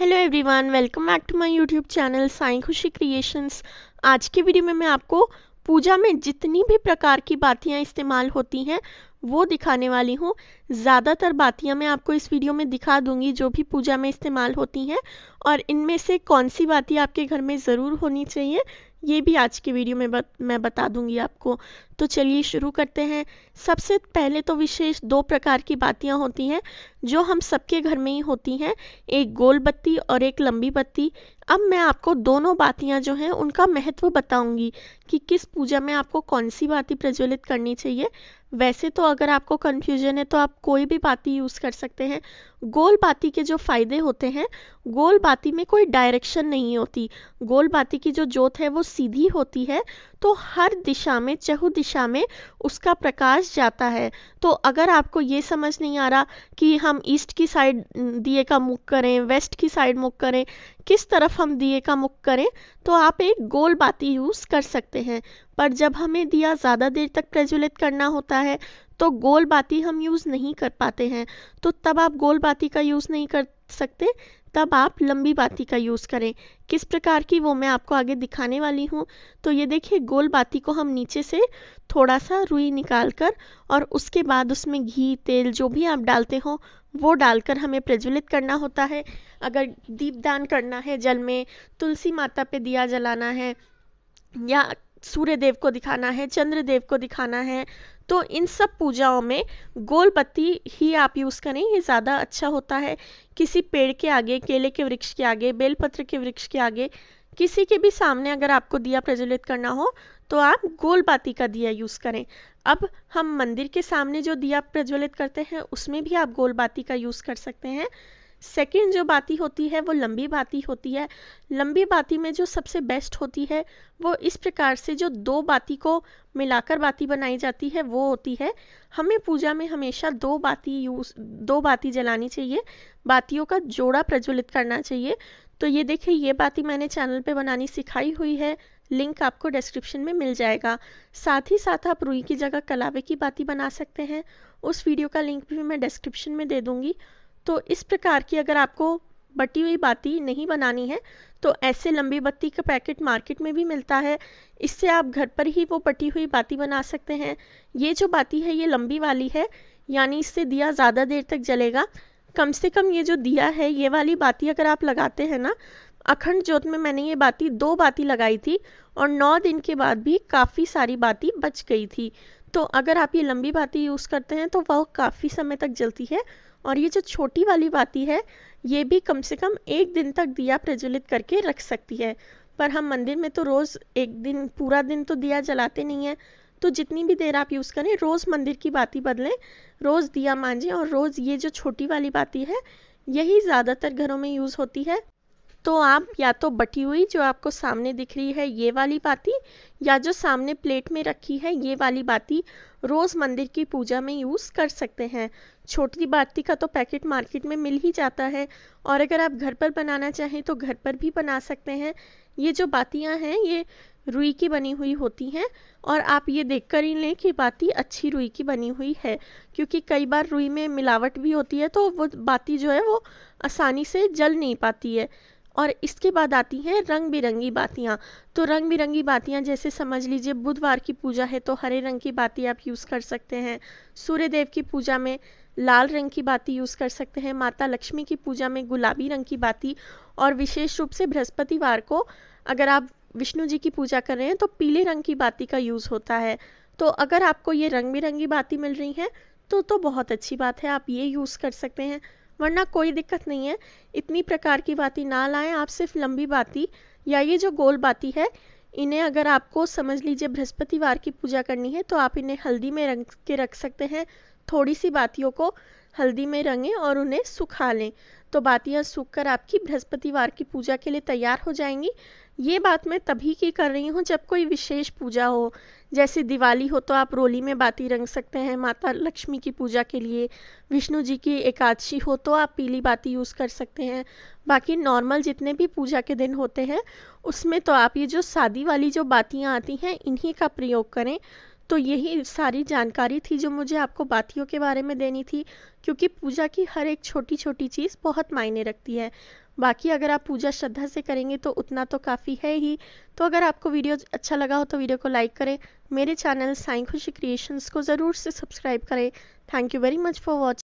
hello everyone welcome back to my YouTube channel Sai Khushi creations आज की video में मैं आपको पूजा में जितनी भी प्रकार की बातियाँ इस्तेमाल होती हैं वो दिखाने वाली हूँ ज़्यादातर बातियाँ मैं आपको इस वीडियो में दिखा दूंगी जो भी पूजा में इस्तेमाल होती हैं और इनमें से कौन सी बाती आपके घर में ज़रूर होनी चाहिए ये भी आज की वीडियो में बत, मैं बता दूंगी आपको तो चलिए शुरू करते हैं सबसे पहले तो विशेष दो प्रकार की बातियां होती हैं जो हम सबके घर में ही होती हैं एक गोल बत्ती और एक लंबी बत्ती अब मैं आपको दोनों बातियां जो हैं उनका महत्व बताऊंगी कि किस पूजा में आपको कौन सी बाती प्रज्वलित करनी चाहिए वैसे तो अगर आपको कन्फ्यूजन है तो आप कोई भी बाती यूज़ कर सकते हैं गोल बाती के जो फ़ायदे होते हैं गोल बाती में कोई डायरेक्शन नहीं होती गोल बाती की जो जोत है वो सीधी होती है तो हर दिशा में दिशा दिशा में उसका प्रकाश जाता है तो अगर आपको ये समझ नहीं आ रहा कि हम ईस्ट की साइड दिए का मुख करें वेस्ट की साइड मुख करें किस तरफ हम दिए का मुख करें तो आप एक गोल बाती यूज़ कर सकते हैं पर जब हमें दिया ज़्यादा देर तक प्रज्वलित करना होता है तो गोल बाती हम यूज़ नहीं कर पाते हैं तो तब आप गोल बाती का यूज़ नहीं कर सकते तब आप लंबी बाती का यूज़ करें किस प्रकार की वो मैं आपको आगे दिखाने वाली हूँ तो ये देखिए गोल बाती को हम नीचे से थोड़ा सा रुई निकाल कर और उसके बाद उसमें घी तेल जो भी आप डालते हो वो डालकर हमें प्रज्वलित करना होता है अगर दीपदान करना है जल में तुलसी माता पे दिया जलाना है या सूर्य देव को दिखाना है चंद्र देव को दिखाना है तो इन सब पूजाओं में गोल पत्ती ही आप यूज़ करें ये ज़्यादा अच्छा होता है किसी पेड़ के आगे केले के वृक्ष के आगे बेलपत्र के वृक्ष के आगे किसी के भी सामने अगर आपको दिया प्रज्वलित करना हो तो आप गोल पाती का दिया यूज़ करें अब हम मंदिर के सामने जो दिया प्रज्वलित करते हैं उसमें भी आप गोल बाती का यूज़ कर सकते हैं सेकेंड जो बाती होती है वो लंबी बाती होती है लंबी बाती में जो सबसे बेस्ट होती है वो इस प्रकार से जो दो बाती को मिलाकर बाती बनाई जाती है वो होती है हमें पूजा में हमेशा दो बाती यूज दो बाती जलानी चाहिए बातियों का जोड़ा प्रज्वलित करना चाहिए तो ये देखिए ये बाती मैंने चैनल पे बनानी सिखाई हुई है लिंक आपको डिस्क्रिप्शन में मिल जाएगा साथ ही साथ आप रुई की जगह कलावे की बाती बना सकते हैं उस वीडियो का लिंक भी मैं डिस्क्रिप्शन में दे दूंगी तो इस प्रकार की अगर आपको बटी हुई बाती नहीं बनानी है तो ऐसे लंबी बत्ती का पैकेट मार्केट में भी मिलता है इससे आप घर पर ही वो बटी हुई बाती बना सकते हैं ये जो बाती है ये लंबी वाली है यानी इससे दिया ज़्यादा देर तक जलेगा कम से कम ये जो दिया है ये वाली बाती अगर आप लगाते हैं ना अखंड जोत में मैंने ये बाती दो बाती लगाई थी और नौ दिन के बाद भी काफ़ी सारी बाती बच गई थी तो अगर आप ये लंबी बाती यूज़ करते हैं तो वह काफ़ी समय तक जलती है और ये जो छोटी वाली बाती है ये भी कम से कम एक दिन तक दिया प्रज्वलित करके रख सकती है पर हम मंदिर में तो रोज़ एक दिन पूरा दिन तो दिया जलाते नहीं है तो जितनी भी देर आप यूज़ करें रोज़ मंदिर की बाती बदलें रोज़ दिया मांझें और रोज़ ये जो छोटी वाली बाती है यही ज़्यादातर घरों में यूज़ होती है तो आप या तो बटी हुई जो आपको सामने दिख रही है ये वाली बाती या जो सामने प्लेट में रखी है ये वाली बाती रोज़ मंदिर की पूजा में यूज़ कर सकते हैं छोटी बाती का तो पैकेट मार्केट में मिल ही जाता है और अगर आप घर पर बनाना चाहें तो घर पर भी बना सकते हैं ये जो बातियाँ हैं ये रुई की बनी हुई होती हैं और आप ये देख कर ही लें कि बाती अच्छी रुई की बनी हुई है क्योंकि कई बार रुई में मिलावट भी होती है तो वो बाती जो है वो आसानी से जल नहीं पाती है और इसके बाद आती हैं रंग बिरंगी बातियाँ तो रंग बिरंगी बातियाँ जैसे समझ लीजिए बुधवार की पूजा है तो हरे रंग की बाती आप यूज़ कर सकते हैं सूर्य देव की पूजा में लाल रंग की बाती यूज़ कर सकते हैं माता लक्ष्मी की पूजा में गुलाबी रंग की बाती और विशेष रूप से बृहस्पतिवार को अगर आप विष्णु जी की पूजा कर रहे हैं तो पीले रंग की बाती का यूज़ होता है तो अगर आपको ये रंग बिरंगी बाती मिल रही हैं तो तो बहुत अच्छी बात है आप ये यूज़ कर सकते हैं वरना कोई दिक्कत नहीं है इतनी प्रकार की बातें ना लाएं आप सिर्फ लंबी बाती या ये जो गोल बाती है इन्हें अगर आपको समझ लीजिए बृहस्पतिवार की पूजा करनी है तो आप इन्हें हल्दी में रंग के रख सकते हैं थोड़ी सी बातियों को हल्दी में रंगें और उन्हें सुखा लें तो बातियाँ सूख कर आपकी बृहस्पतिवार की पूजा के लिए तैयार हो जाएंगी ये बात मैं तभी की कर रही हूँ जब कोई विशेष पूजा हो जैसे दिवाली हो तो आप रोली में बाती रंग सकते हैं माता लक्ष्मी की पूजा के लिए विष्णु जी की एकादशी हो तो आप पीली बाती यूज़ कर सकते हैं बाकी नॉर्मल जितने भी पूजा के दिन होते हैं उसमें तो आप ये जो शादी वाली जो बातियाँ आती हैं इन्हीं का प्रयोग करें तो यही सारी जानकारी थी जो मुझे आपको बातियों के बारे में देनी थी क्योंकि पूजा की हर एक छोटी छोटी चीज़ बहुत मायने रखती है बाकी अगर आप पूजा श्रद्धा से करेंगे तो उतना तो काफ़ी है ही तो अगर आपको वीडियो अच्छा लगा हो तो वीडियो को लाइक करें मेरे चैनल साई खुशी क्रिएशंस को ज़रूर से सब्सक्राइब करें thank you very much for watching